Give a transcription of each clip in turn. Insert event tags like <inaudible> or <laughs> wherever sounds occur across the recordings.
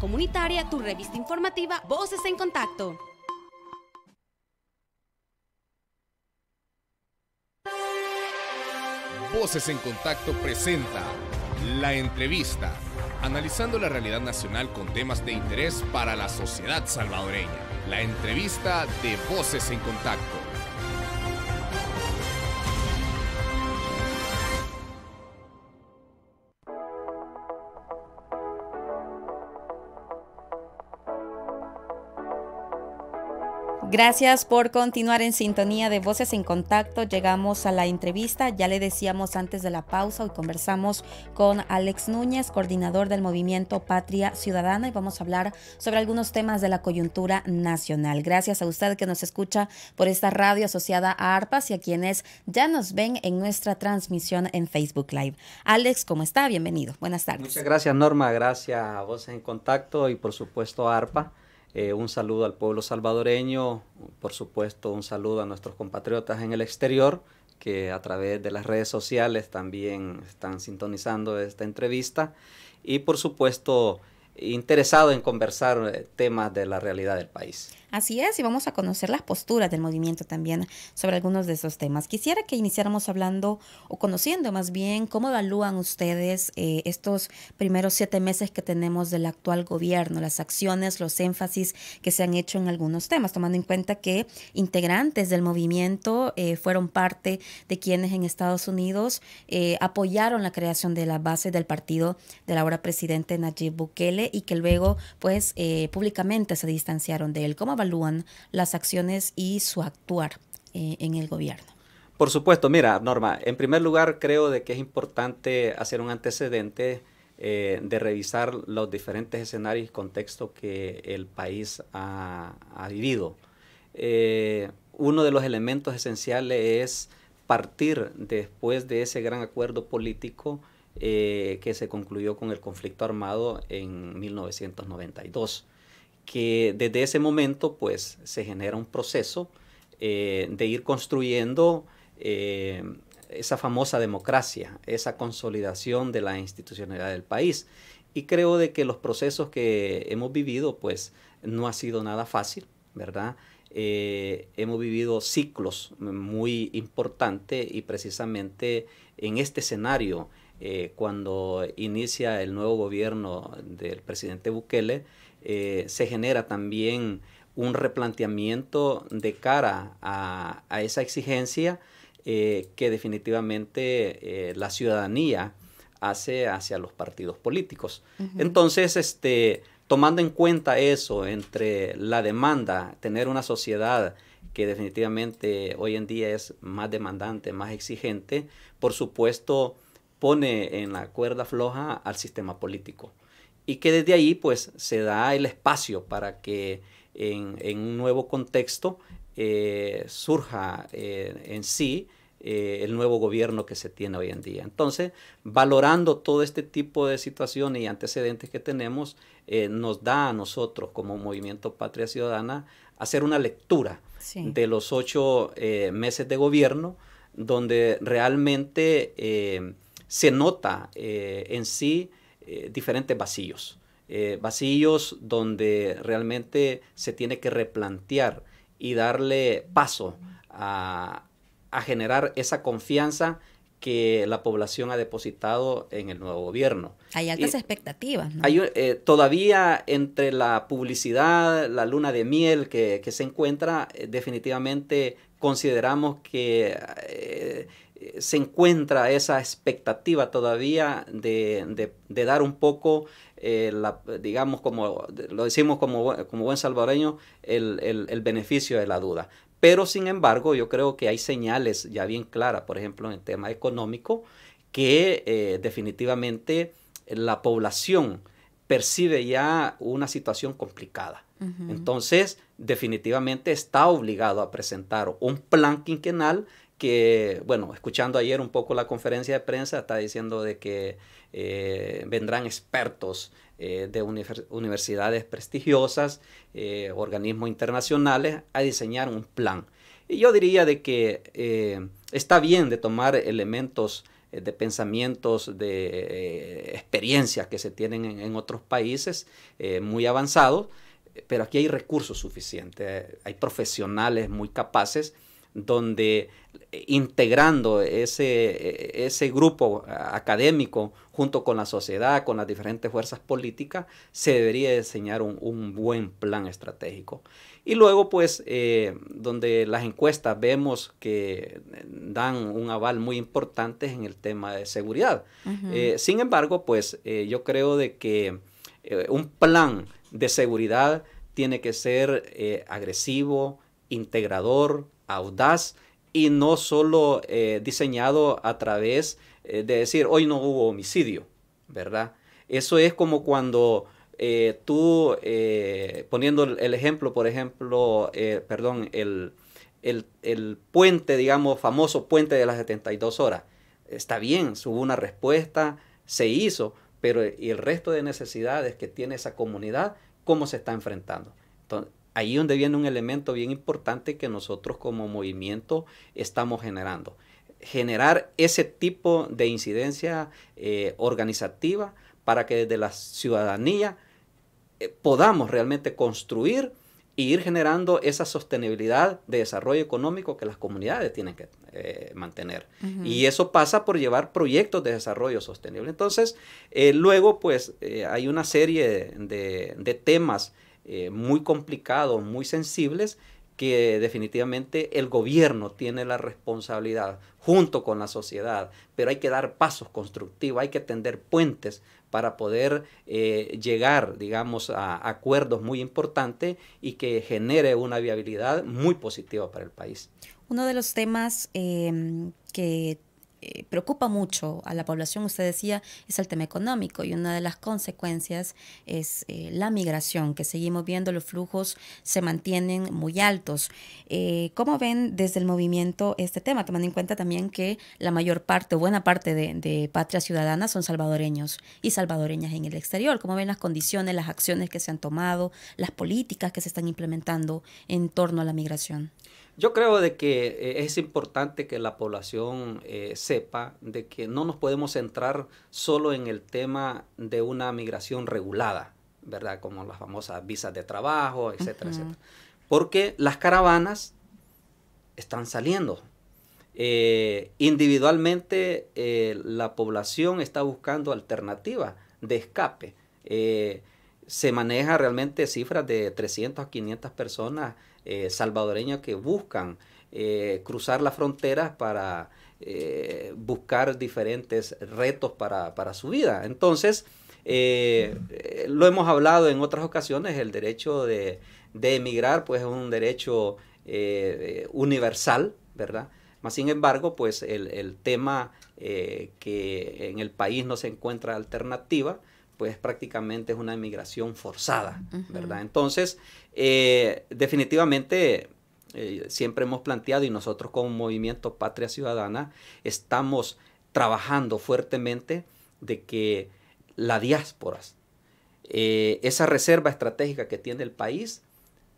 comunitaria, tu revista informativa, Voces en Contacto. Voces en Contacto presenta La Entrevista, analizando la realidad nacional con temas de interés para la sociedad salvadoreña. La entrevista de Voces en Contacto. Gracias por continuar en sintonía de Voces en Contacto. Llegamos a la entrevista, ya le decíamos antes de la pausa, hoy conversamos con Alex Núñez, coordinador del movimiento Patria Ciudadana, y vamos a hablar sobre algunos temas de la coyuntura nacional. Gracias a usted que nos escucha por esta radio asociada a ARPA y a quienes ya nos ven en nuestra transmisión en Facebook Live. Alex, ¿cómo está? Bienvenido. Buenas tardes. Muchas gracias Norma, gracias a Voces en Contacto y por supuesto a ARPA eh, un saludo al pueblo salvadoreño, por supuesto un saludo a nuestros compatriotas en el exterior que a través de las redes sociales también están sintonizando esta entrevista y por supuesto interesado en conversar eh, temas de la realidad del país. Así es, y vamos a conocer las posturas del movimiento también sobre algunos de esos temas. Quisiera que iniciáramos hablando o conociendo más bien cómo evalúan ustedes eh, estos primeros siete meses que tenemos del actual gobierno, las acciones, los énfasis que se han hecho en algunos temas, tomando en cuenta que integrantes del movimiento eh, fueron parte de quienes en Estados Unidos eh, apoyaron la creación de la base del partido del ahora presidente Nayib Bukele y que luego pues públicamente se distanciaron de él. ¿Cómo evalúan las acciones y su actuar eh, en el gobierno? Por supuesto, mira, Norma, en primer lugar creo de que es importante hacer un antecedente eh, de revisar los diferentes escenarios y contextos que el país ha, vivido. Eh, uno de los elementos esenciales es partir después de ese gran acuerdo político que se concluyó con el conflicto armado en 1992 que desde ese momento pues se genera un proceso eh, de ir construyendo eh, esa famosa democracia, esa consolidación de la institucionalidad del país. Y creo de que los procesos que hemos vivido pues no ha sido nada fácil, ¿verdad? Eh, hemos vivido ciclos muy importantes y precisamente en este escenario, cuando inicia el nuevo gobierno del presidente Bukele, eh, se genera también un replanteamiento de cara a, esa exigencia eh, que definitivamente eh, la ciudadanía hace hacia los partidos políticos. Entonces, este, tomando en cuenta eso, entre la demanda, tener una sociedad que definitivamente hoy en día es más demandante, más exigente, por supuesto pone en la cuerda floja al sistema político y que desde ahí pues se da el espacio para que en, un nuevo contexto eh, surja eh, en sí eh, el nuevo gobierno que se tiene hoy en día. Entonces, valorando todo este tipo de situaciones y antecedentes que tenemos, nos da a nosotros como Movimiento Patria Ciudadana hacer una lectura de los ocho meses de gobierno, donde realmente se nota en sí eh, diferentes vacíos, eh, vacíos donde realmente se tiene que replantear y darle paso a, a generar esa confianza que la población ha depositado en el nuevo gobierno. Hay altas expectativas. Hay, eh, todavía entre la publicidad, la luna de miel que, se encuentra, definitivamente consideramos que se encuentra esa expectativa todavía de, dar un poco, eh, digamos, como lo decimos como, como buen salvadoreño, el, beneficio de la duda. Pero sin embargo, yo creo que hay señales ya bien claras, por ejemplo, en el tema económico, que eh, definitivamente la población percibe ya una situación complicada. Entonces, definitivamente está obligado a presentar un plan quinquenal que, bueno, escuchando ayer un poco la conferencia de prensa, está diciendo de que eh, vendrán expertos eh, de universidades prestigiosas, eh, organismos internacionales, a diseñar un plan. Y yo diría de que está bien de tomar elementos de pensamientos, de experiencias que se tienen en otros países muy avanzados, pero aquí hay recursos suficientes, hay profesionales muy capaces donde eh, integrando ese, e, grupo eh, académico junto con la sociedad, con las diferentes fuerzas políticas, se debería diseñar un, buen plan estratégico. Y luego, pues, eh, donde las encuestas vemos que dan un aval muy importante en el tema de seguridad. sin embargo, pues, yo creo de que un plan de seguridad tiene que ser agresivo, integrador, audaz y no solo eh, diseñado a través eh, de decir hoy no hubo homicidio, ¿verdad? Eso es como cuando eh, tú, poniendo el ejemplo, por ejemplo, perdón, el, el, puente, digamos, famoso puente de las 72 horas. Está bien, hubo una respuesta, se hizo, pero el resto de necesidades que tiene esa comunidad, ¿cómo se está enfrentando? Entonces, ahí donde viene un elemento bien importante que nosotros como movimiento estamos generando. Generar ese tipo de incidencia eh, organizativa para que desde la ciudadanía eh, podamos realmente construir e ir generando esa sostenibilidad de desarrollo económico que las comunidades tienen que eh, mantener. Y eso pasa por llevar proyectos de desarrollo sostenible. Entonces, luego, pues, hay una serie de, de temas eh, muy complicados, muy sensibles, que definitivamente el gobierno tiene la responsabilidad junto con la sociedad, pero hay que dar pasos constructivos, hay que tender puentes para poder eh, llegar, digamos, a acuerdos muy importantes y que genere una viabilidad muy positiva para el país. Uno de los temas em, que eh, preocupa mucho a la población, usted decía, es el tema económico y una de las consecuencias es eh, la migración, que seguimos viendo los flujos se mantienen muy altos. Eh, ¿Cómo ven desde el movimiento este tema, tomando en cuenta también que la mayor parte, o buena parte de, de Patria Ciudadana son salvadoreños y salvadoreñas en el exterior? ¿Cómo ven las condiciones, las acciones que se han tomado, las políticas que se están implementando en torno a la migración? Yo creo de que eh, es importante que la población eh, sepa de que no nos podemos centrar solo en el tema de una migración regulada, ¿verdad? Como las famosas visas de trabajo, etcétera, etcétera. Porque las caravanas están saliendo. Eh, individualmente la población está buscando alternativas de escape. se maneja realmente cifras de 300 a 500 personas eh, salvadoreños que buscan eh, cruzar las fronteras para eh, buscar diferentes retos para, su vida. Entonces, lo hemos hablado en otras ocasiones, el derecho de, emigrar pues es un derecho universal, ¿verdad? sin embargo, pues el tema que en el país no se encuentra alternativa, es pues, prácticamente es una emigración forzada, ¿verdad? Entonces, eh, definitivamente eh, siempre hemos planteado y nosotros como movimiento Patria Ciudadana estamos trabajando fuertemente de que la diáspora, eh, esa reserva estratégica que tiene el país,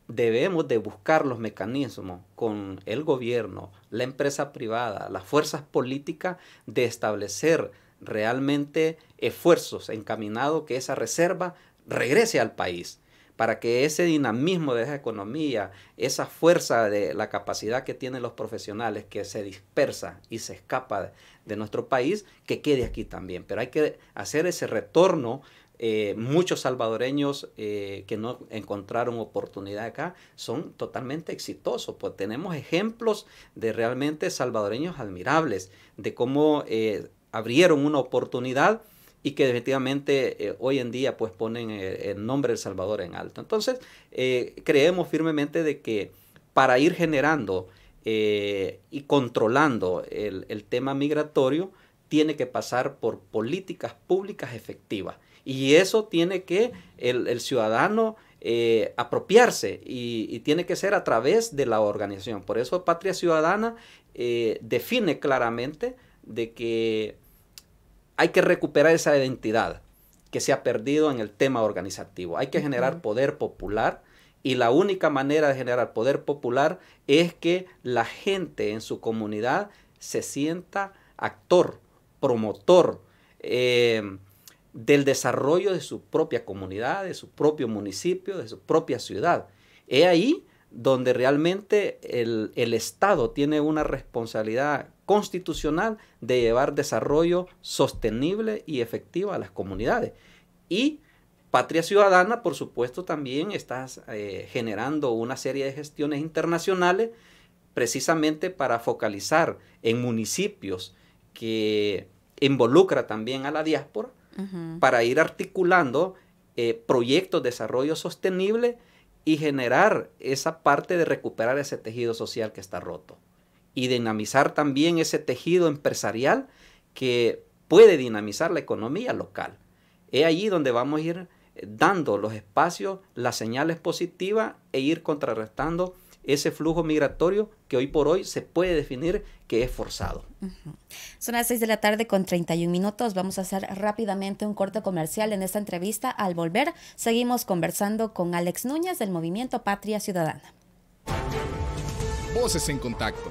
debemos de buscar los mecanismos con el gobierno, la empresa privada, las fuerzas políticas de establecer realmente esfuerzos encaminados que esa reserva regrese al país para que ese dinamismo de esa economía, esa fuerza de la capacidad que tienen los profesionales que se dispersa y se escapa de, nuestro país, que quede aquí también. Pero hay que hacer ese retorno. Eh, muchos salvadoreños eh, que no encontraron oportunidad acá son totalmente exitosos, pues tenemos ejemplos de realmente salvadoreños admirables, de cómo... Eh, abrieron una oportunidad y que efectivamente eh, hoy en día pues ponen eh, el nombre del Salvador en alto. Entonces, eh, creemos firmemente de que para ir generando y controlando el, tema migratorio, tiene que pasar por políticas públicas efectivas. Y eso tiene que el, ciudadano apropiarse y, tiene que ser a través de la organización. Por eso Patria Ciudadana define claramente de que hay que recuperar esa identidad que se ha perdido en el tema organizativo. Hay que generar poder popular y la única manera de generar poder popular es que la gente en su comunidad se sienta actor, promotor em, del desarrollo de su propia comunidad, de su propio municipio, de su propia ciudad. Es ahí donde realmente el Estado tiene una responsabilidad constitucional de llevar desarrollo sostenible y efectivo a las comunidades. Y Patria Ciudadana, por supuesto, también está eh, generando una serie de gestiones internacionales precisamente para focalizar en municipios que involucra también a la diáspora para ir articulando eh, proyectos de desarrollo sostenible y generar esa parte de recuperar ese tejido social que está roto y dinamizar también ese tejido empresarial que puede dinamizar la economía local. Es allí donde vamos a ir eh, dando los espacios, las señales positivas e ir contrarrestando ese flujo migratorio que hoy por hoy se puede definir que es forzado. Son las 6 de la tarde con 31 minutos. Vamos a hacer rápidamente un corte comercial en esta entrevista. Al volver, seguimos conversando con Alex Núñez del Movimiento Patria Ciudadana. Voces en contacto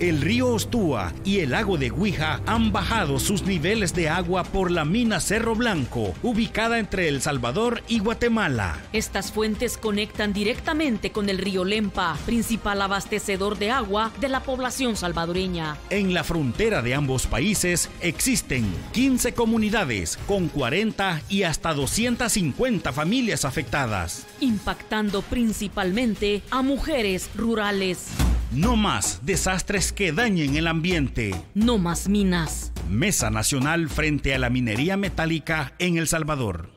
El río Ostúa y el lago de Guija han bajado sus niveles de agua por la mina Cerro Blanco, ubicada entre El Salvador y Guatemala. Estas fuentes conectan directamente con el río Lempa, principal abastecedor de agua de la población salvadoreña. En la frontera de ambos países existen 15 comunidades con 40 y hasta 250 familias afectadas, impactando principalmente a mujeres rurales. No más desastres que dañen el ambiente. No más minas. Mesa Nacional frente a la minería metálica en El Salvador.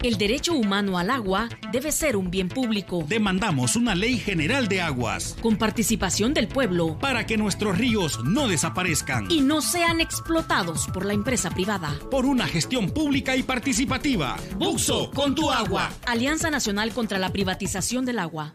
El derecho humano al agua debe ser un bien público. Demandamos una ley general de aguas. Con participación del pueblo. Para que nuestros ríos no desaparezcan. Y no sean explotados por la empresa privada. Por una gestión pública y participativa. Buxo, con tu agua. Alianza Nacional contra la Privatización del Agua.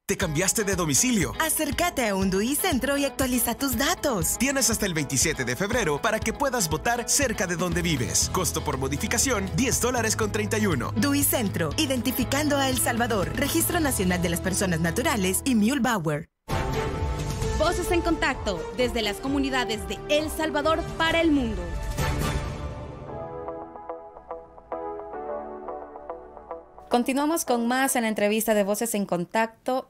¿Te cambiaste de domicilio? Acércate a un DUI Centro y actualiza tus datos. Tienes hasta el 27 de febrero para que puedas votar cerca de donde vives. Costo por modificación, 10 dólares con 31. DUI Centro, identificando a El Salvador, Registro Nacional de las Personas Naturales y bauer Voces en contacto desde las comunidades de El Salvador para el mundo. Continuamos con más en la entrevista de Voces en Contacto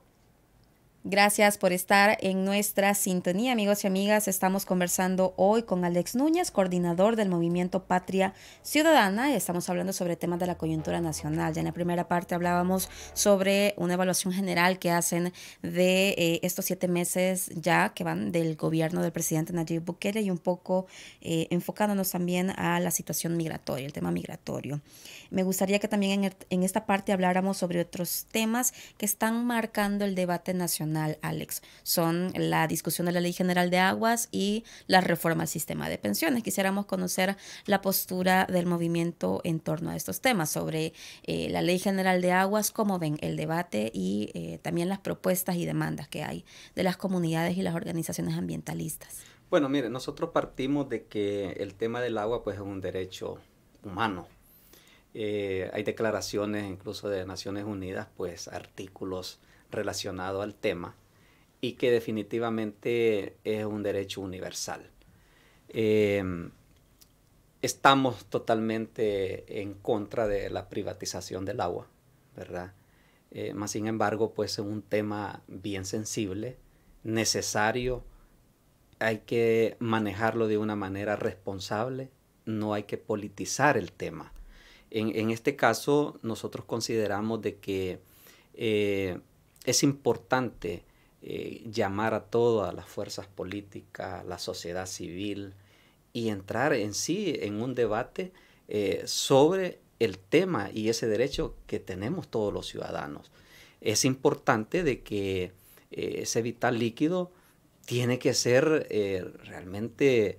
Gracias por estar en nuestra sintonía, amigos y amigas. Estamos conversando hoy con Alex Núñez, coordinador del movimiento Patria Ciudadana. Estamos hablando sobre temas de la coyuntura nacional. Ya en la primera parte hablábamos sobre una evaluación general que hacen de eh, estos siete meses ya que van del gobierno del presidente Nayib Bukele y un poco eh, enfocándonos también a la situación migratoria, el tema migratorio. Me gustaría que también en esta parte habláramos sobre otros temas que están marcando el debate nacional Alex. Son la discusión de la Ley General de Aguas y la reforma al sistema de pensiones. Quisiéramos conocer la postura del movimiento en torno a estos temas, sobre eh, la Ley General de Aguas, cómo ven el debate y eh, también las propuestas y demandas que hay de las comunidades y las organizaciones ambientalistas. Bueno, mire, nosotros partimos de que el tema del agua pues es un derecho humano. Eh, hay declaraciones incluso de Naciones Unidas, pues artículos relacionado al tema y que definitivamente es un derecho universal. Em, estamos totalmente en contra de la privatización del agua, ¿verdad? Eh, más sin embargo, pues es un tema bien sensible, necesario, hay que manejarlo de una manera responsable, no hay que politizar el tema. En, este caso, nosotros consideramos de que eh, es importante eh, llamar a todas las fuerzas políticas, la sociedad civil y entrar en sí en un debate eh, sobre el tema y ese derecho que tenemos todos los ciudadanos. Es importante de que eh, ese vital líquido tiene que ser realmente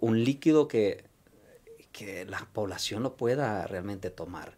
un líquido que, que la población lo pueda realmente tomar.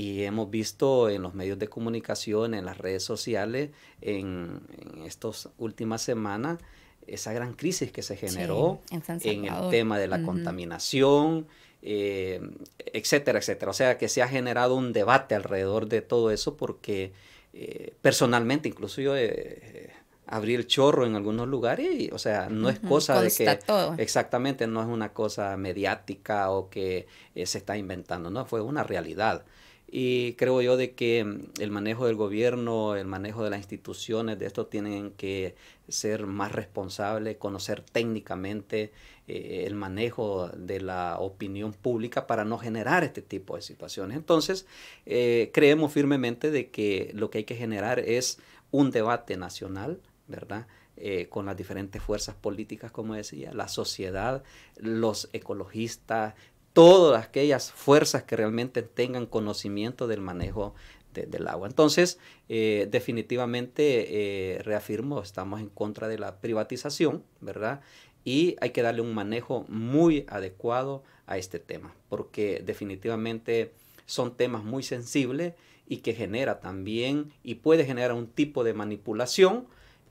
Y hemos visto en los medios de comunicación, en las redes sociales, en, estas últimas semanas, esa gran crisis que se generó en, el tema de la contaminación, eh, etcétera, etcétera. O sea, que se ha generado un debate alrededor de todo eso porque eh, personalmente, incluso yo... Eh, abrí el chorro en algunos lugares y, o sea, no es cosa de que exactamente no es una cosa mediática o que se está inventando, no, fue una realidad. Y creo yo de que mm, el manejo del gobierno, el manejo de las instituciones, de esto tienen que ser más responsables, conocer técnicamente eh, el manejo de la opinión pública para no generar este tipo de situaciones. Entonces, eh, creemos firmemente de que lo que hay que generar es un debate nacional, ¿verdad? Eh, con las diferentes fuerzas políticas, como decía, la sociedad, los ecologistas, todas aquellas fuerzas que realmente tengan conocimiento del manejo del agua. Entonces, eh, definitivamente, eh, reafirmo, estamos en contra de la privatización, ¿verdad? Y hay que darle un manejo muy adecuado a este tema, porque definitivamente son temas muy sensibles y que genera también y puede generar un tipo de manipulación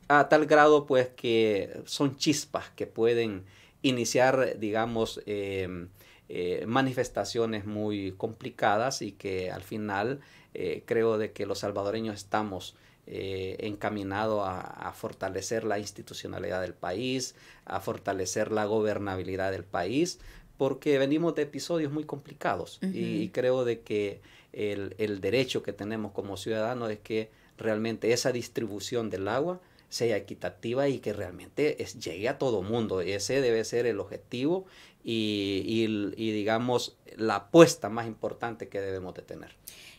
a tal grado pues que son chispas que pueden iniciar, digamos, em, eh, manifestaciones muy complicadas y que al final eh, creo de que los salvadoreños estamos eh, encaminados a, fortalecer la institucionalidad del país, a fortalecer la gobernabilidad del país, porque venimos de episodios muy complicados y, creo de que el derecho que tenemos como ciudadanos es que realmente esa distribución del agua sea equitativa y que realmente es, llegue a todo mundo. Ese debe ser el objetivo y, y, digamos la apuesta más importante que debemos de tener.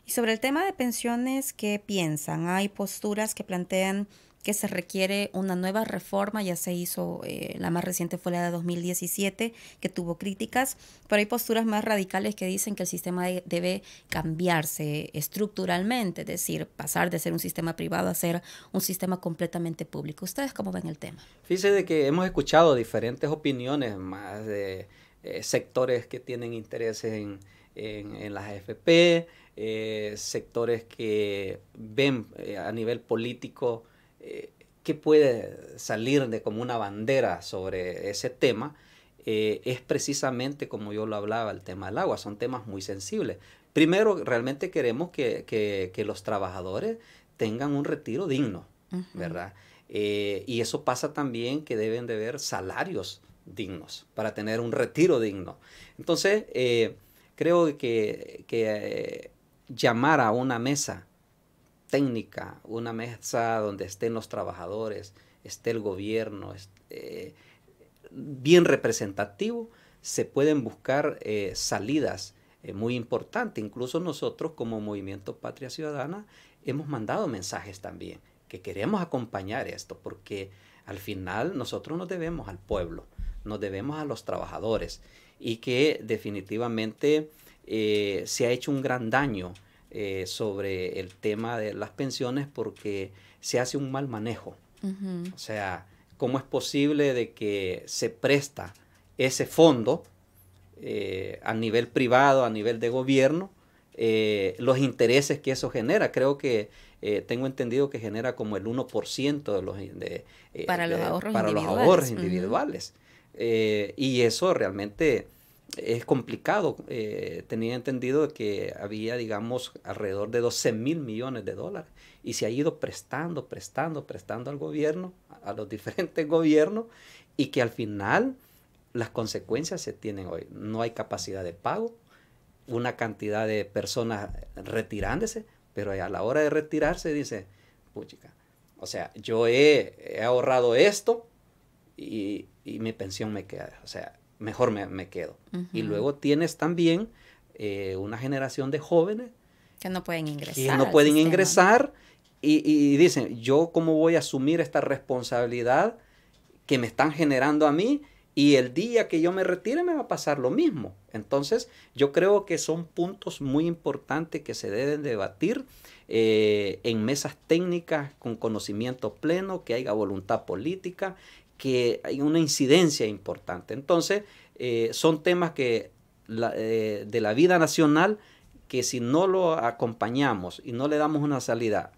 Y sobre el tema de pensiones, ¿qué piensan? Hay posturas que plantean que se requiere una nueva reforma, ya se hizo, eh, la más reciente fue la de 2017, que tuvo críticas, pero hay posturas más radicales que dicen que el sistema debe cambiarse estructuralmente, es decir, pasar de ser un sistema privado a ser un sistema completamente público. ¿Ustedes cómo ven el tema? Fíjense que hemos escuchado diferentes opiniones más de eh, sectores que tienen intereses en, las AFP, eh, sectores que ven a nivel político, eh, que puede salir de como una bandera sobre ese tema eh, es precisamente como yo lo hablaba, el tema del agua. Son temas muy sensibles. Primero, realmente queremos que, que, los trabajadores tengan un retiro digno, ¿verdad? Eh, y eso pasa también que deben de ver salarios dignos para tener un retiro digno. Entonces, creo que, que llamar a una mesa técnica, una mesa donde estén los trabajadores, esté el gobierno, eh, bien representativo, se pueden buscar eh, salidas eh, muy importantes. Incluso nosotros como Movimiento Patria Ciudadana hemos mandado mensajes también que queremos acompañar esto, porque al final nosotros nos debemos al pueblo, nos debemos a los trabajadores y que definitivamente se ha hecho un gran daño eh, sobre el tema de las pensiones porque se hace un mal manejo. O sea, ¿cómo es posible de que se presta ese fondo eh, a nivel privado, a nivel de gobierno, eh, los intereses que eso genera? Creo que tengo entendido que genera como el 1% de los, para, los, ahorros para los ahorros individuales. y eso realmente es complicado. Eh, tenía entendido que había, digamos, alrededor de 12 mil millones de dólares y se ha ido prestando, prestando, prestando al gobierno, a los <laughs> diferentes gobiernos y que al final las consecuencias se tienen hoy. No hay capacidad de pago, una cantidad de personas retirándose, pero a la hora de retirarse dice, puchica, o sea, yo he, ahorrado esto y, y mi pensión me queda. O sea, mejor me, quedo. Y luego tienes también eh, una generación de jóvenes que no pueden ingresar. Que no pueden ingresar y, dicen, yo cómo voy a asumir esta responsabilidad que me están generando a mí y el día que yo me retire me va a pasar lo mismo. Entonces, yo creo que son puntos muy importantes que se deben debatir eh, en mesas técnicas con conocimiento pleno, que haya voluntad política que hay una incidencia importante. Entonces, eh, son temas que eh, de la vida nacional que si no lo acompañamos y no le damos una salida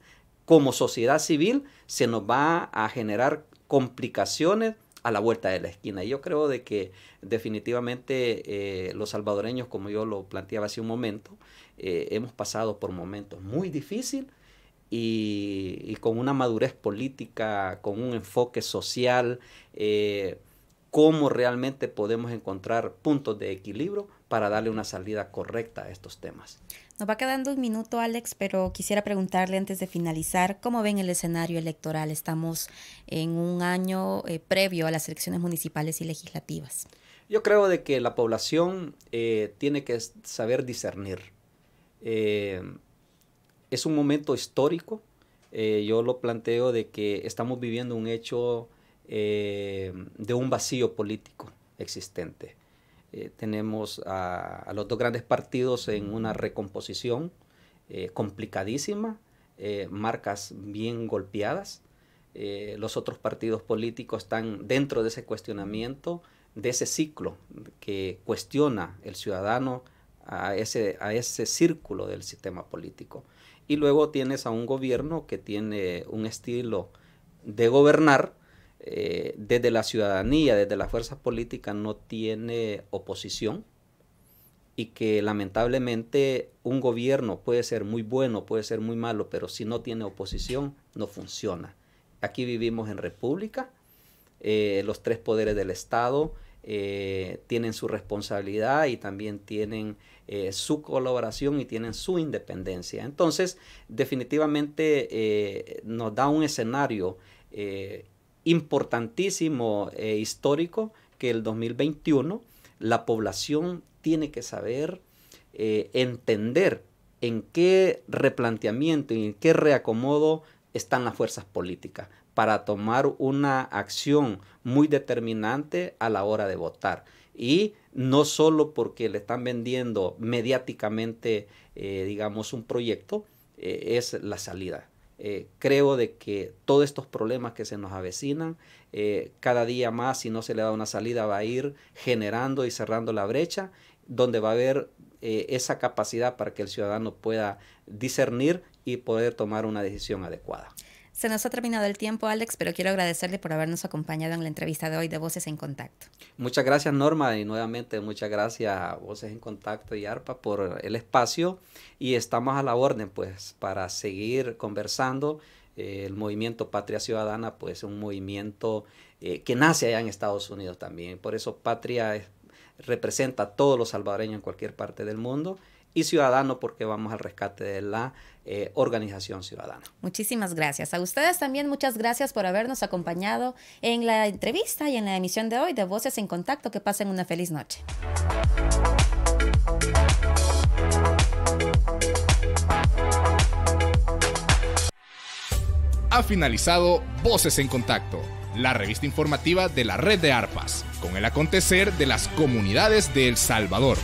como sociedad civil, se nos va a generar complicaciones a la vuelta de la esquina. Y yo creo de que definitivamente eh, los salvadoreños, como yo lo planteaba hace un momento, hemos pasado por momentos muy difíciles y, con una madurez política, con un enfoque social, eh, cómo realmente podemos encontrar puntos de equilibrio para darle una salida correcta a estos temas. Nos va quedando un minuto, Alex, pero quisiera preguntarle antes de finalizar, ¿cómo ven el escenario electoral? Estamos en un año eh, previo a las elecciones municipales y legislativas. Yo creo de que la población eh, tiene que saber discernir es un momento histórico. Eh, yo lo planteo de que estamos viviendo un hecho eh, de un vacío político existente. Eh, tenemos a, los dos grandes partidos en una recomposición complicadísima, marcas bien golpeadas. los otros partidos políticos están dentro de ese cuestionamiento, de ese ciclo que cuestiona el ciudadano a ese círculo del sistema político. Y luego tienes a un gobierno que tiene un estilo de gobernar eh, desde la ciudadanía, desde las fuerzas políticas, no tiene oposición y que lamentablemente un gobierno puede ser muy bueno, puede ser muy malo, pero si no tiene oposición, no funciona. Aquí vivimos en república, eh, los tres poderes del Estado eh, tienen su responsabilidad y también tienen eh, su colaboración y tienen su independencia. Entonces, definitivamente eh, nos da un escenario eh, importantísimo importantísimo, e histórico, que el 2021 la población tiene que saber entender en qué replanteamiento y en qué reacomodo están las fuerzas políticas para tomar una acción muy determinante a la hora de votar y no solo porque le están vendiendo mediáticamente, eh, digamos, un proyecto, eh, es la salida. Eh, creo de que todos estos problemas que se nos avecinan, cada día más, si no se le da una salida, va a ir generando y cerrando la brecha, donde va a haber esa capacidad para que el ciudadano pueda discernir y poder tomar una decisión adecuada. Se nos ha terminado el tiempo, Alex, pero quiero agradecerle por habernos acompañado en la entrevista de hoy de Voces en Contacto. Muchas gracias, Norma, y nuevamente muchas gracias a Voces en Contacto y ARPA por el espacio. Y estamos a la orden, pues, para seguir conversando. Eh, el movimiento Patria Ciudadana, pues, es un movimiento eh, que nace allá en Estados Unidos también. Por eso Patria representa a todos los salvadoreños en cualquier parte del mundo y Ciudadano porque vamos al rescate de la eh, organización ciudadana. Muchísimas gracias. A ustedes también muchas gracias por habernos acompañado en la entrevista y en la emisión de hoy de Voces en Contacto. Que pasen una feliz noche. Ha finalizado Voces en Contacto, la revista informativa de la red de ARPAS, con el acontecer de las comunidades de El Salvador.